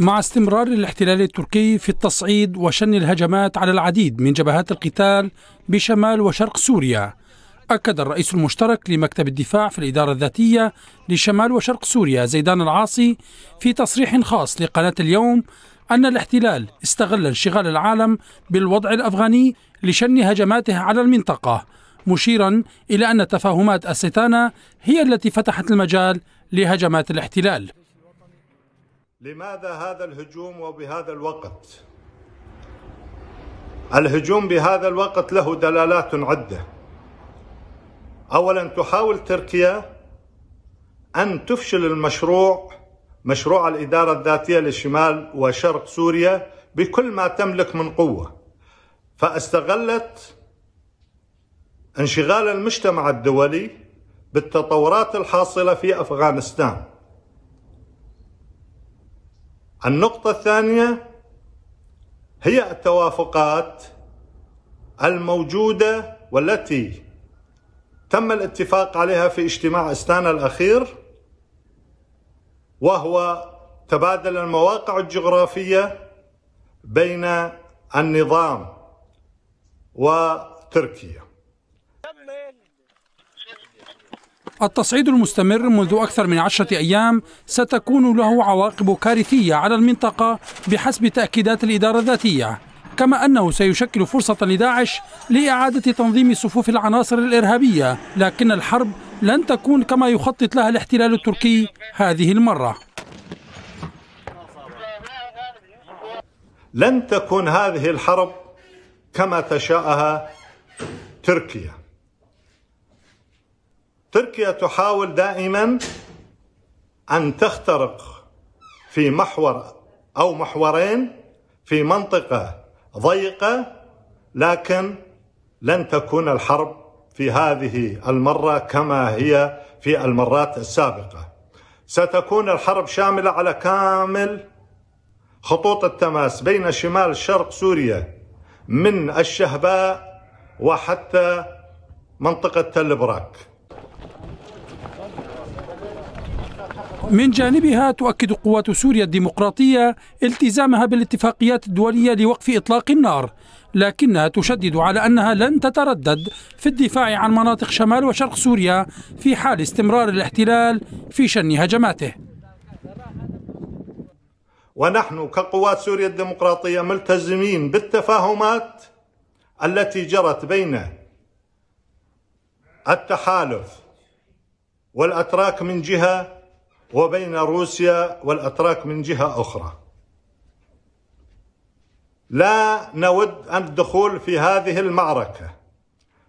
مع استمرار الاحتلال التركي في التصعيد وشن الهجمات على العديد من جبهات القتال بشمال وشرق سوريا أكد الرئيس المشترك لمكتب الدفاع في الإدارة الذاتية لشمال وشرق سوريا زيدان العاصي في تصريح خاص لقناة اليوم أن الاحتلال استغل انشغال العالم بالوضع الأفغاني لشن هجماته على المنطقة مشيرا إلى أن تفاهمات أستانا هي التي فتحت المجال لهجمات الاحتلال لماذا هذا الهجوم وبهذا الوقت الهجوم بهذا الوقت له دلالات عده اولا تحاول تركيا ان تفشل المشروع مشروع الاداره الذاتيه لشمال وشرق سوريا بكل ما تملك من قوه فاستغلت انشغال المجتمع الدولي بالتطورات الحاصله في افغانستان النقطة الثانية هي التوافقات الموجودة والتي تم الاتفاق عليها في اجتماع استانا الأخير وهو تبادل المواقع الجغرافية بين النظام وتركيا التصعيد المستمر منذ أكثر من عشرة أيام ستكون له عواقب كارثية على المنطقة بحسب تأكيدات الإدارة الذاتية كما أنه سيشكل فرصة لداعش لإعادة تنظيم صفوف العناصر الإرهابية لكن الحرب لن تكون كما يخطط لها الاحتلال التركي هذه المرة لن تكون هذه الحرب كما تشاءها تركيا تركيا تحاول دائما أن تخترق في محور أو محورين في منطقة ضيقة لكن لن تكون الحرب في هذه المرة كما هي في المرات السابقة ستكون الحرب شاملة على كامل خطوط التماس بين شمال شرق سوريا من الشهباء وحتى منطقة تل براك من جانبها تؤكد قوات سوريا الديمقراطية التزامها بالاتفاقيات الدولية لوقف إطلاق النار لكنها تشدد على أنها لن تتردد في الدفاع عن مناطق شمال وشرق سوريا في حال استمرار الاحتلال في شن هجماته ونحن كقوات سوريا الديمقراطية ملتزمين بالتفاهمات التي جرت بين التحالف والأتراك من جهة وبين روسيا والأتراك من جهة أخرى لا نود الدخول في هذه المعركة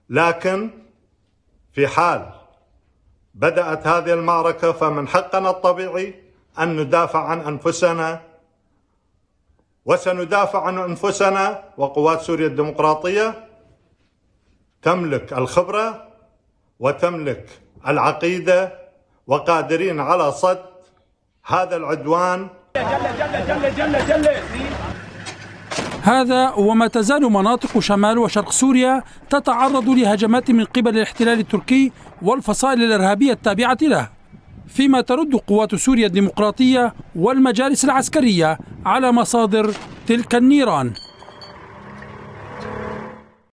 لكن في حال بدأت هذه المعركة فمن حقنا الطبيعي أن ندافع عن أنفسنا وسندافع عن أنفسنا وقوات سوريا الديمقراطية تملك الخبرة وتملك العقيدة وقادرين على صد هذا العدوان جل جل جل جل جل هذا وما تزال مناطق شمال وشرق سوريا تتعرض لهجمات من قبل الاحتلال التركي والفصائل الإرهابية التابعة له فيما ترد قوات سوريا الديمقراطية والمجالس العسكرية على مصادر تلك النيران